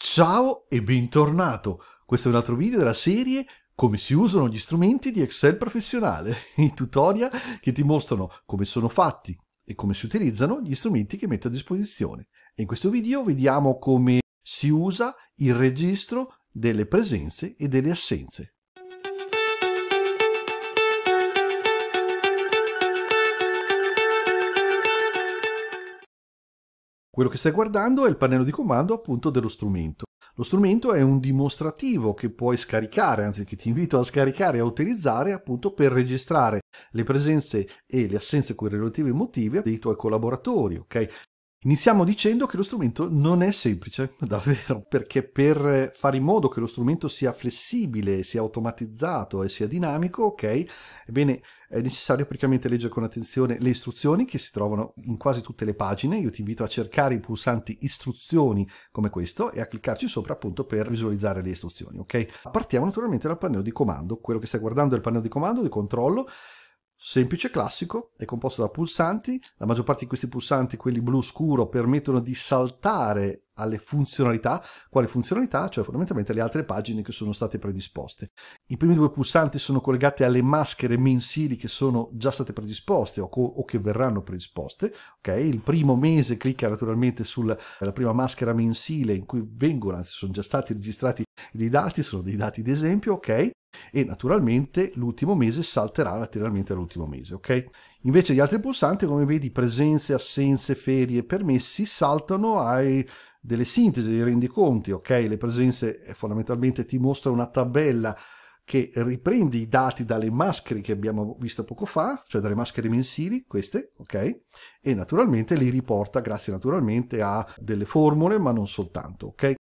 Ciao e bentornato! Questo è un altro video della serie come si usano gli strumenti di Excel professionale, i tutorial che ti mostrano come sono fatti e come si utilizzano gli strumenti che metto a disposizione. E in questo video vediamo come si usa il registro delle presenze e delle assenze. Quello che stai guardando è il pannello di comando appunto dello strumento. Lo strumento è un dimostrativo che puoi scaricare, anzi che ti invito a scaricare e a utilizzare appunto per registrare le presenze e le assenze con i relativi motivi dei tuoi collaboratori, ok? Iniziamo dicendo che lo strumento non è semplice, davvero, perché per fare in modo che lo strumento sia flessibile, sia automatizzato e sia dinamico, ok? Ebbene, è necessario praticamente leggere con attenzione le istruzioni che si trovano in quasi tutte le pagine. Io ti invito a cercare i pulsanti istruzioni come questo e a cliccarci sopra appunto per visualizzare le istruzioni, ok? Partiamo naturalmente dal pannello di comando. Quello che stai guardando è il pannello di comando, di controllo, semplice, classico, è composto da pulsanti, la maggior parte di questi pulsanti, quelli blu scuro, permettono di saltare alle funzionalità, quale funzionalità? Cioè fondamentalmente le altre pagine che sono state predisposte. I primi due pulsanti sono collegati alle maschere mensili che sono già state predisposte o, o che verranno predisposte. Okay? Il primo mese clicca naturalmente sulla prima maschera mensile in cui vengono, anzi sono già stati registrati dei dati, sono dei dati d'esempio, ok? e naturalmente l'ultimo mese salterà lateralmente all'ultimo mese, ok? Invece gli altri pulsanti, come vedi, presenze, assenze, ferie, permessi saltano ai delle sintesi, dei rendiconti, ok? Le presenze eh, fondamentalmente ti mostra una tabella che riprende i dati dalle maschere che abbiamo visto poco fa, cioè dalle maschere mensili, queste, ok? E naturalmente li riporta grazie naturalmente a delle formule, ma non soltanto, ok?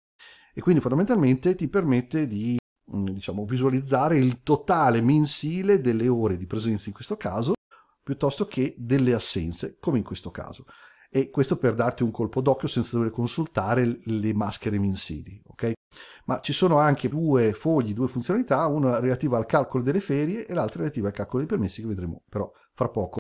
E quindi fondamentalmente ti permette di mm, diciamo, visualizzare il totale mensile delle ore di presenza in questo caso, piuttosto che delle assenze, come in questo caso e questo per darti un colpo d'occhio senza dover consultare le maschere mensili, ok? Ma ci sono anche due fogli, due funzionalità, una relativa al calcolo delle ferie e l'altra relativa al calcolo dei permessi che vedremo però fra poco.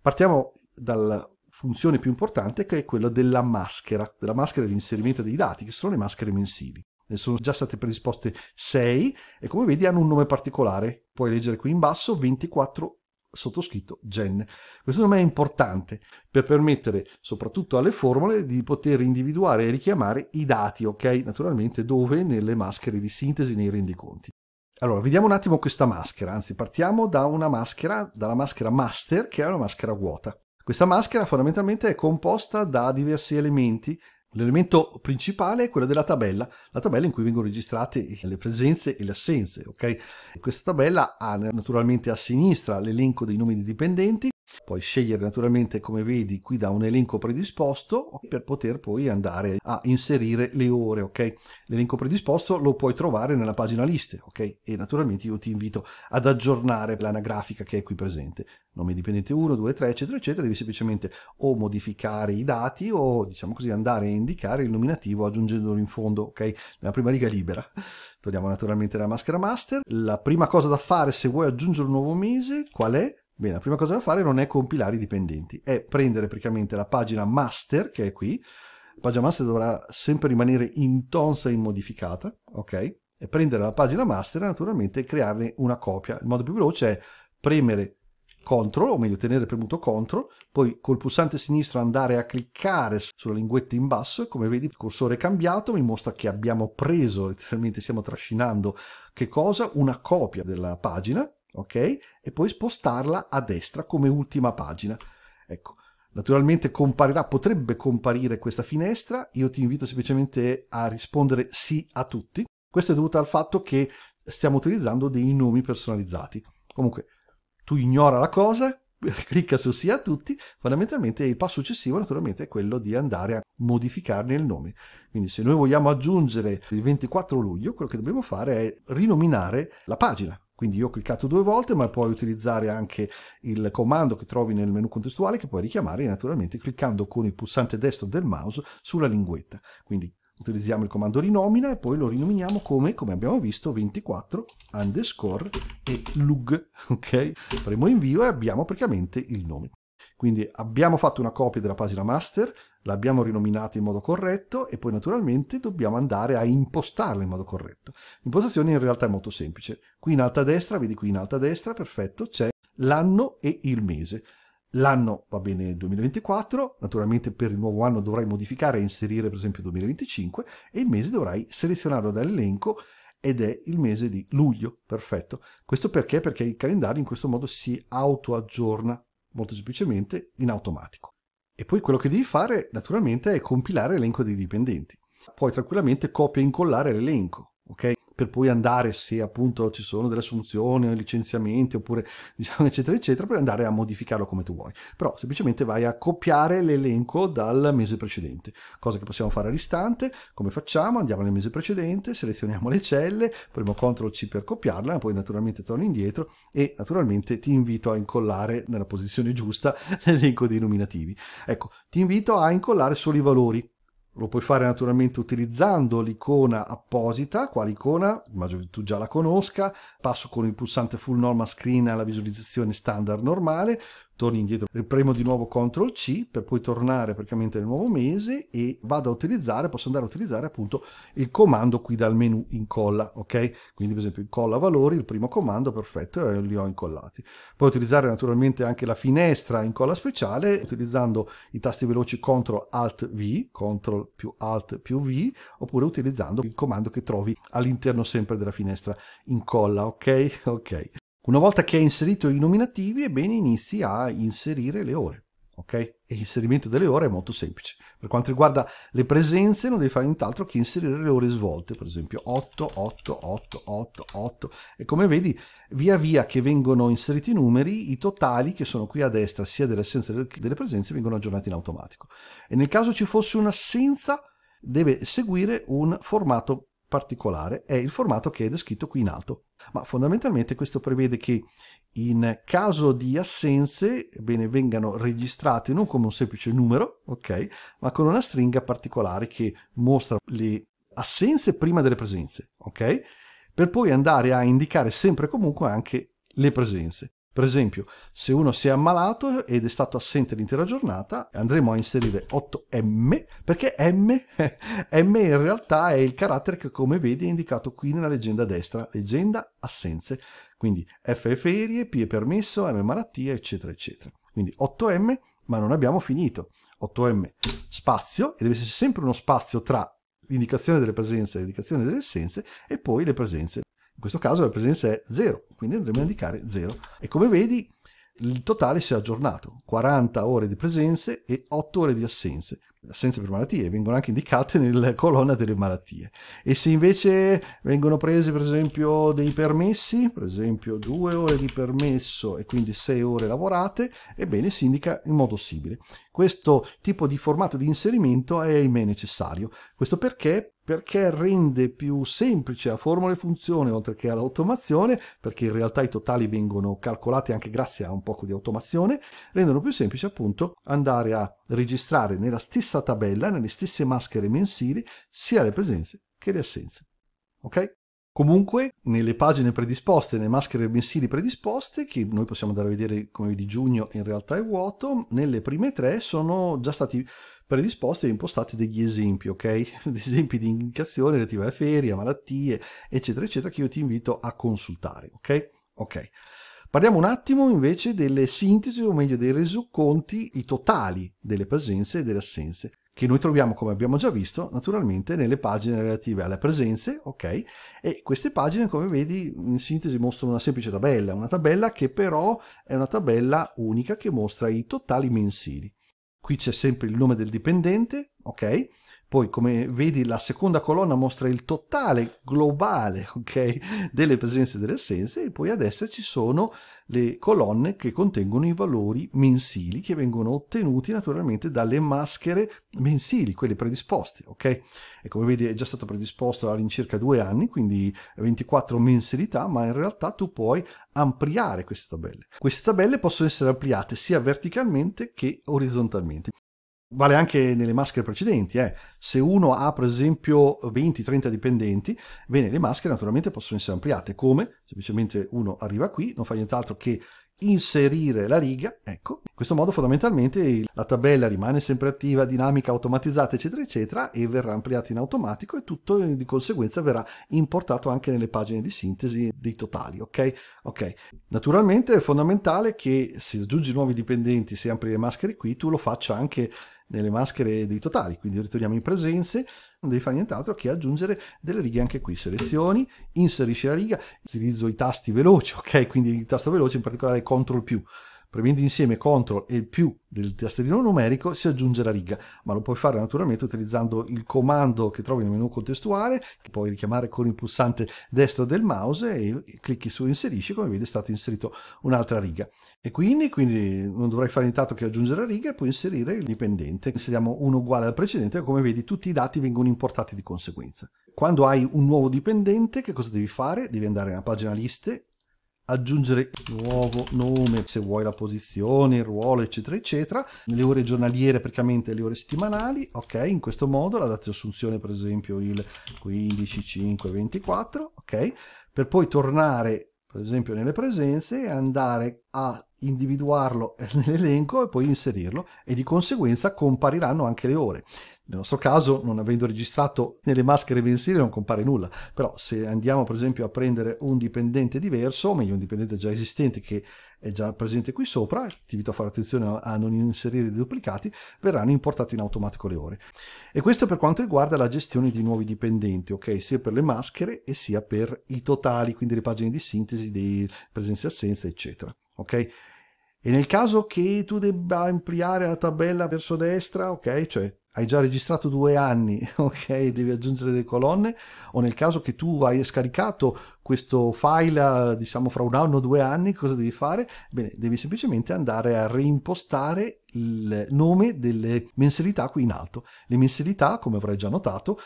Partiamo dalla funzione più importante che è quella della maschera, della maschera di inserimento dei dati, che sono le maschere mensili. Ne sono già state predisposte 6 e come vedi hanno un nome particolare. Puoi leggere qui in basso 24 sottoscritto Gen. Questo secondo me è importante per permettere soprattutto alle formule di poter individuare e richiamare i dati, ok? Naturalmente dove? Nelle maschere di sintesi, nei rendiconti. Allora, vediamo un attimo questa maschera, anzi partiamo da una maschera, dalla maschera master che è una maschera vuota. Questa maschera fondamentalmente è composta da diversi elementi L'elemento principale è quello della tabella, la tabella in cui vengono registrate le presenze e le assenze. Okay? Questa tabella ha naturalmente a sinistra l'elenco dei nomi dei dipendenti, Puoi scegliere naturalmente, come vedi, qui da un elenco predisposto per poter poi andare a inserire le ore, ok? L'elenco predisposto lo puoi trovare nella pagina liste, ok? E naturalmente io ti invito ad aggiornare l'anagrafica che è qui presente. Nome dipendente 1, 2, 3, eccetera, eccetera. Devi semplicemente o modificare i dati o, diciamo così, andare a indicare il nominativo aggiungendolo in fondo, ok? Nella prima riga libera. Togliamo naturalmente la maschera master. La prima cosa da fare se vuoi aggiungere un nuovo mese, qual è? Bene, la prima cosa da fare non è compilare i dipendenti, è prendere praticamente la pagina master che è qui, la pagina master dovrà sempre rimanere intonsa e immodificata, ok? E prendere la pagina master e naturalmente crearne una copia. Il modo più veloce è premere CTRL, o meglio tenere premuto CTRL, poi col pulsante sinistro andare a cliccare sulla linguetta in basso, come vedi il cursore è cambiato, mi mostra che abbiamo preso, letteralmente stiamo trascinando, che cosa? Una copia della pagina, ok? E poi spostarla a destra come ultima pagina. Ecco, naturalmente comparirà, potrebbe comparire questa finestra, io ti invito semplicemente a rispondere sì a tutti. Questo è dovuto al fatto che stiamo utilizzando dei nomi personalizzati. Comunque, tu ignora la cosa, clicca su sì a tutti, fondamentalmente il passo successivo naturalmente è quello di andare a modificarne il nome. Quindi se noi vogliamo aggiungere il 24 luglio, quello che dobbiamo fare è rinominare la pagina. Quindi io ho cliccato due volte, ma puoi utilizzare anche il comando che trovi nel menu contestuale che puoi richiamare naturalmente cliccando con il pulsante destro del mouse sulla linguetta. Quindi utilizziamo il comando rinomina e poi lo rinominiamo come, come abbiamo visto, 24 underscore e lug. Ok? Premo invio e abbiamo praticamente il nome. Quindi abbiamo fatto una copia della pagina master, l'abbiamo rinominata in modo corretto e poi naturalmente dobbiamo andare a impostarla in modo corretto. L'impostazione in realtà è molto semplice. Qui in alto a destra, vedi qui in alto a destra, perfetto, c'è l'anno e il mese. L'anno va bene 2024, naturalmente per il nuovo anno dovrai modificare e inserire per esempio 2025 e il mese dovrai selezionarlo dall'elenco ed è il mese di luglio, perfetto. Questo perché? Perché il calendario in questo modo si auto aggiorna molto semplicemente in automatico. E poi quello che devi fare naturalmente è compilare l'elenco dei dipendenti. Puoi tranquillamente copia e incollare l'elenco, ok? per poi andare se appunto ci sono delle assunzioni, licenziamenti oppure diciamo eccetera eccetera puoi andare a modificarlo come tu vuoi però semplicemente vai a copiare l'elenco dal mese precedente cosa che possiamo fare all'istante come facciamo andiamo nel mese precedente selezioniamo le celle premo CTRL C per copiarla poi naturalmente torni indietro e naturalmente ti invito a incollare nella posizione giusta l'elenco dei nominativi ecco ti invito a incollare solo i valori lo puoi fare naturalmente utilizzando l'icona apposita, quale icona, immagino che tu già la conosca, passo con il pulsante full normal screen alla visualizzazione standard normale, torni indietro, ripremo di nuovo CTRL C per poi tornare praticamente nel nuovo mese e vado a utilizzare, posso andare a utilizzare appunto il comando qui dal menu incolla, ok? Quindi per esempio incolla valori, il primo comando, perfetto, eh, li ho incollati. Puoi utilizzare naturalmente anche la finestra incolla speciale utilizzando i tasti veloci CTRL ALT V, CTRL più ALT più V, oppure utilizzando il comando che trovi all'interno sempre della finestra incolla, ok? Ok. Una volta che hai inserito i nominativi, ebbene inizi a inserire le ore. Ok? E l'inserimento delle ore è molto semplice. Per quanto riguarda le presenze, non devi fare nient'altro che inserire le ore svolte, per esempio 8, 8, 8, 8, 8. E come vedi, via via che vengono inseriti i numeri, i totali che sono qui a destra, sia dell'assenza che delle presenze, vengono aggiornati in automatico. E nel caso ci fosse un'assenza, deve seguire un formato particolare è il formato che è descritto qui in alto. Ma fondamentalmente questo prevede che in caso di assenze bene, vengano registrate non come un semplice numero, okay, ma con una stringa particolare che mostra le assenze prima delle presenze, okay, per poi andare a indicare sempre e comunque anche le presenze. Per esempio, se uno si è ammalato ed è stato assente l'intera giornata, andremo a inserire 8M, perché M, M in realtà è il carattere che, come vedi, è indicato qui nella leggenda a destra, leggenda assenze. Quindi F è ferie, P è permesso, M è malattia, eccetera, eccetera. Quindi 8M, ma non abbiamo finito. 8M, spazio, e deve essere sempre uno spazio tra l'indicazione delle presenze e l'indicazione delle assenze, e poi le presenze questo caso la presenza è 0, quindi andremo a indicare 0. E come vedi il totale si è aggiornato, 40 ore di presenze e 8 ore di assenze, assenze per malattie, vengono anche indicate nella colonna delle malattie. E se invece vengono presi per esempio dei permessi, per esempio 2 ore di permesso e quindi 6 ore lavorate, ebbene si indica in modo simile. Questo tipo di formato di inserimento è ahimè necessario, questo perché perché rende più semplice la formula e funzione oltre che all'automazione, perché in realtà i totali vengono calcolati anche grazie a un poco di automazione, rendono più semplice appunto andare a registrare nella stessa tabella, nelle stesse maschere mensili, sia le presenze che le assenze. Ok? Comunque, nelle pagine predisposte, nelle maschere mensili predisposte, che noi possiamo andare a vedere come di giugno in realtà è vuoto, nelle prime tre sono già stati predisposti e impostati degli esempi, ok? Di esempi di indicazione relativa a ferie, a malattie, eccetera, eccetera, che io ti invito a consultare, ok? Ok. Parliamo un attimo invece delle sintesi, o meglio dei resoconti, i totali delle presenze e delle assenze, che noi troviamo, come abbiamo già visto, naturalmente nelle pagine relative alle presenze, ok? E queste pagine, come vedi, in sintesi mostrano una semplice tabella, una tabella che però è una tabella unica che mostra i totali mensili qui c'è sempre il nome del dipendente, ok? Poi come vedi la seconda colonna mostra il totale globale okay, delle presenze e delle assenze e poi a destra ci sono le colonne che contengono i valori mensili che vengono ottenuti naturalmente dalle maschere mensili, quelle predisposte, ok? E come vedi è già stato predisposto all'incirca due anni, quindi 24 mensilità, ma in realtà tu puoi ampliare queste tabelle. Queste tabelle possono essere ampliate sia verticalmente che orizzontalmente vale anche nelle maschere precedenti. Eh. Se uno ha per esempio 20-30 dipendenti, bene, le maschere naturalmente possono essere ampliate. Come? Semplicemente uno arriva qui, non fa nient'altro che inserire la riga, ecco, in questo modo fondamentalmente la tabella rimane sempre attiva, dinamica, automatizzata, eccetera, eccetera, e verrà ampliata in automatico e tutto eh, di conseguenza verrà importato anche nelle pagine di sintesi dei totali, ok? Ok. Naturalmente è fondamentale che se aggiungi nuovi dipendenti, se apri le maschere qui, tu lo faccia anche nelle maschere dei totali, quindi ritorniamo in presenze, non devi fare nient'altro che aggiungere delle righe anche qui, selezioni, inserisci la riga, utilizzo i tasti veloci, ok? Quindi il tasto veloce in particolare CTRL più premendo insieme CTRL e il più del tastierino numerico si aggiunge la riga, ma lo puoi fare naturalmente utilizzando il comando che trovi nel menu contestuale, che puoi richiamare con il pulsante destro del mouse e clicchi su inserisci, come vedi è stata inserita un'altra riga. E quindi, quindi non dovrai fare nient'altro che aggiungere la riga e puoi inserire il dipendente. Inseriamo uno uguale al precedente e come vedi tutti i dati vengono importati di conseguenza. Quando hai un nuovo dipendente, che cosa devi fare? Devi andare nella pagina liste, aggiungere nuovo nome se vuoi la posizione, il ruolo eccetera eccetera, le ore giornaliere praticamente le ore settimanali, ok in questo modo la data di assunzione per esempio il 15, 5, 24, ok per poi tornare per esempio nelle presenze e andare a individuarlo nell'elenco e poi inserirlo e di conseguenza compariranno anche le ore. Nel nostro caso, non avendo registrato nelle maschere mensili, non compare nulla, però se andiamo per esempio a prendere un dipendente diverso, o meglio un dipendente già esistente che è già presente qui sopra, ti invito a fare attenzione a non inserire dei duplicati, verranno importati in automatico le ore. E questo per quanto riguarda la gestione di nuovi dipendenti, ok? Sia per le maschere e sia per i totali, quindi le pagine di sintesi, di presenza e assenza, eccetera, ok? E nel caso che tu debba ampliare la tabella verso destra, ok? Cioè hai già registrato due anni, ok, devi aggiungere delle colonne, o nel caso che tu hai scaricato questo file, diciamo, fra un anno o due anni, cosa devi fare? Bene, devi semplicemente andare a reimpostare il nome delle mensilità qui in alto. Le mensilità, come avrai già notato,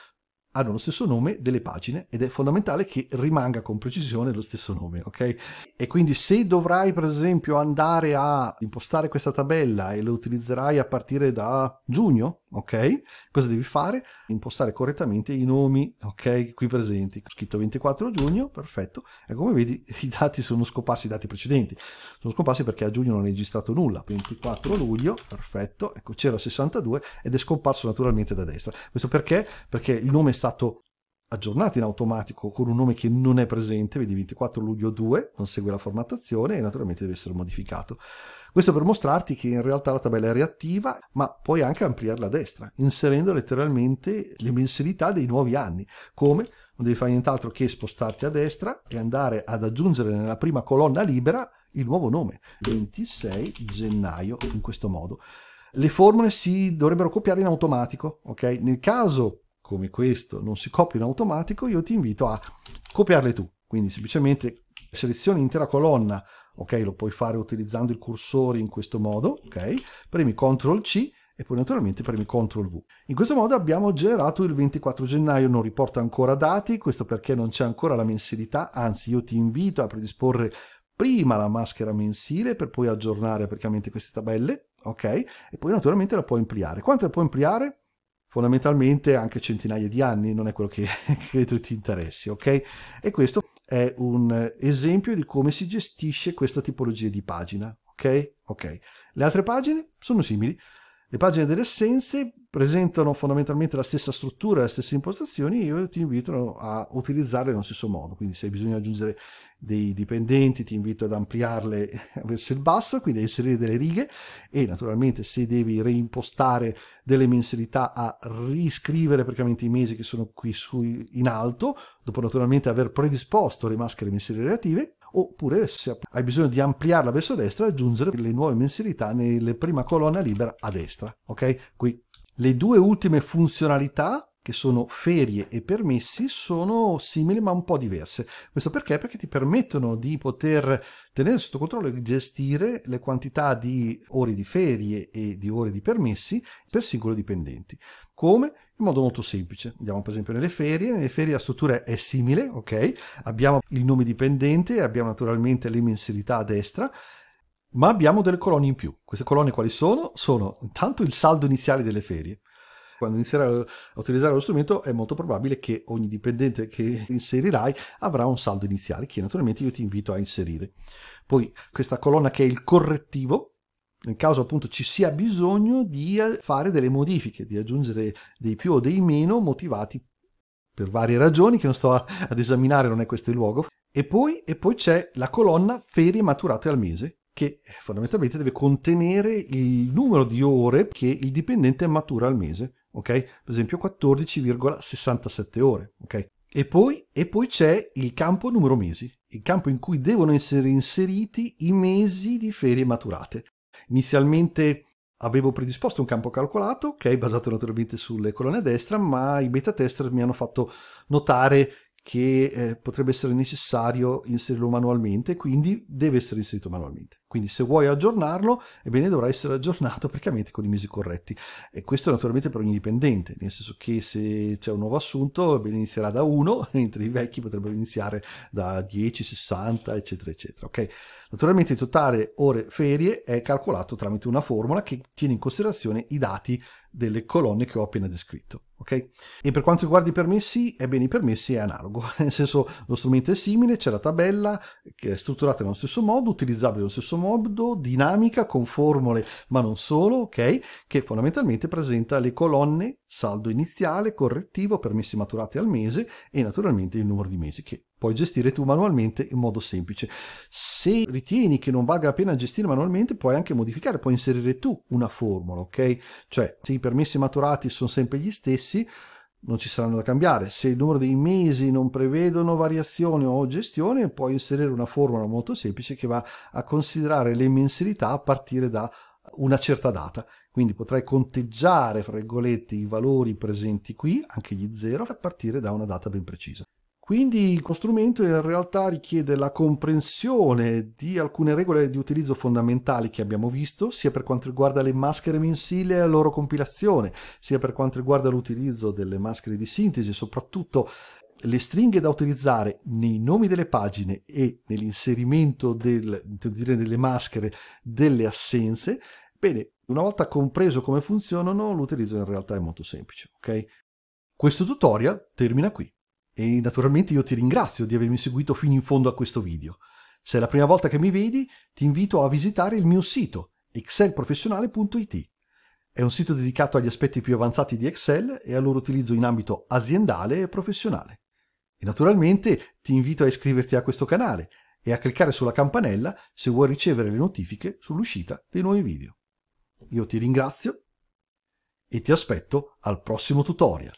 hanno lo stesso nome delle pagine ed è fondamentale che rimanga con precisione lo stesso nome, ok? E quindi se dovrai per esempio andare a impostare questa tabella e lo utilizzerai a partire da giugno, ok? Cosa devi fare? Impostare correttamente i nomi, ok? Qui presenti. Ho scritto 24 giugno, perfetto. E come vedi i dati sono scomparsi, i dati precedenti. Sono scomparsi perché a giugno non è registrato nulla. 24 luglio, perfetto. Ecco, c'era 62 ed è scomparso naturalmente da destra. Questo perché? Perché il nome è stato aggiornati in automatico con un nome che non è presente, vedi 24 luglio 2, non segue la formattazione e naturalmente deve essere modificato. Questo per mostrarti che in realtà la tabella è reattiva, ma puoi anche ampliarla a destra, inserendo letteralmente le mensilità dei nuovi anni, come non devi fare nient'altro che spostarti a destra e andare ad aggiungere nella prima colonna libera il nuovo nome, 26 gennaio, in questo modo. Le formule si dovrebbero copiare in automatico, ok? Nel caso come questo non si copia in automatico, io ti invito a copiarle tu. Quindi semplicemente selezioni intera colonna, ok, lo puoi fare utilizzando il cursore in questo modo, ok, premi CTRL C e poi naturalmente premi CTRL V. In questo modo abbiamo generato il 24 gennaio, non riporta ancora dati, questo perché non c'è ancora la mensilità, anzi io ti invito a predisporre prima la maschera mensile per poi aggiornare praticamente queste tabelle, ok? E poi naturalmente la puoi ampliare. Quanto la puoi ampliare? fondamentalmente anche centinaia di anni, non è quello che, credo ti interessi, ok? E questo è un esempio di come si gestisce questa tipologia di pagina, ok? Ok. Le altre pagine sono simili. Le pagine delle essenze presentano fondamentalmente la stessa struttura, le stesse impostazioni, io ti invito a utilizzarle nello stesso modo. Quindi se hai bisogno di aggiungere dei dipendenti, ti invito ad ampliarle verso il basso, quindi a inserire delle righe e naturalmente se devi reimpostare delle mensilità a riscrivere praticamente i mesi che sono qui su, in alto, dopo naturalmente aver predisposto le maschere mensili relative, oppure se hai bisogno di ampliarla verso destra aggiungere le nuove mensilità nella prima colonna libera a destra, ok? Qui le due ultime funzionalità, che sono ferie e permessi, sono simili ma un po' diverse. Questo perché? Perché ti permettono di poter tenere sotto controllo e gestire le quantità di ore di ferie e di ore di permessi per singoli dipendenti. Come? in modo molto semplice. Andiamo per esempio nelle ferie, nelle ferie la struttura è simile, ok? Abbiamo il nome dipendente, abbiamo naturalmente le mensilità a destra, ma abbiamo delle colonne in più. Queste colonne quali sono? Sono intanto il saldo iniziale delle ferie. Quando inizierai a utilizzare lo strumento è molto probabile che ogni dipendente che inserirai avrà un saldo iniziale che naturalmente io ti invito a inserire. Poi questa colonna che è il correttivo, nel caso appunto ci sia bisogno di eh, fare delle modifiche, di aggiungere dei più o dei meno motivati per varie ragioni che non sto ad esaminare, non è questo il luogo. E poi, e poi c'è la colonna ferie maturate al mese, che fondamentalmente deve contenere il numero di ore che il dipendente matura al mese, ok? Per esempio 14,67 ore, ok? E poi, poi c'è il campo numero mesi, il campo in cui devono essere inseriti i mesi di ferie maturate. Inizialmente avevo predisposto un campo calcolato, che okay, è basato naturalmente sulle colonne a destra, ma i beta tester mi hanno fatto notare che eh, potrebbe essere necessario inserirlo manualmente, quindi deve essere inserito manualmente. Quindi se vuoi aggiornarlo, ebbene dovrà essere aggiornato praticamente con i mesi corretti. E questo naturalmente per ogni dipendente, nel senso che se c'è un nuovo assunto, ebbene inizierà da 1, mentre i vecchi potrebbero iniziare da 10, 60, eccetera, eccetera. Ok? Naturalmente il totale ore ferie è calcolato tramite una formula che tiene in considerazione i dati delle colonne che ho appena descritto. Okay? E per quanto riguarda i permessi, ebbene i permessi è analogo, nel senso lo strumento è simile, c'è la tabella che è strutturata nello stesso modo, utilizzabile nello stesso modo, dinamica, con formule, ma non solo, ok? Che fondamentalmente presenta le colonne saldo iniziale, correttivo, permessi maturati al mese e naturalmente il numero di mesi che puoi gestire tu manualmente in modo semplice. Se ritieni che non valga la pena gestire manualmente, puoi anche modificare, puoi inserire tu una formula, ok? Cioè, se i permessi maturati sono sempre gli stessi, fissi, non ci saranno da cambiare. Se il numero dei mesi non prevedono variazione o gestione, puoi inserire una formula molto semplice che va a considerare le mensilità a partire da una certa data. Quindi potrai conteggiare, fra virgolette, i valori presenti qui, anche gli zero, a partire da una data ben precisa. Quindi lo strumento in realtà richiede la comprensione di alcune regole di utilizzo fondamentali che abbiamo visto, sia per quanto riguarda le maschere mensili e la loro compilazione, sia per quanto riguarda l'utilizzo delle maschere di sintesi, soprattutto le stringhe da utilizzare nei nomi delle pagine e nell'inserimento del, delle maschere delle assenze, bene, una volta compreso come funzionano, l'utilizzo in realtà è molto semplice. Okay? Questo tutorial termina qui e naturalmente io ti ringrazio di avermi seguito fino in fondo a questo video. Se è la prima volta che mi vedi, ti invito a visitare il mio sito excelprofessionale.it. È un sito dedicato agli aspetti più avanzati di Excel e al loro utilizzo in ambito aziendale e professionale. E naturalmente ti invito a iscriverti a questo canale e a cliccare sulla campanella se vuoi ricevere le notifiche sull'uscita dei nuovi video. Io ti ringrazio e ti aspetto al prossimo tutorial.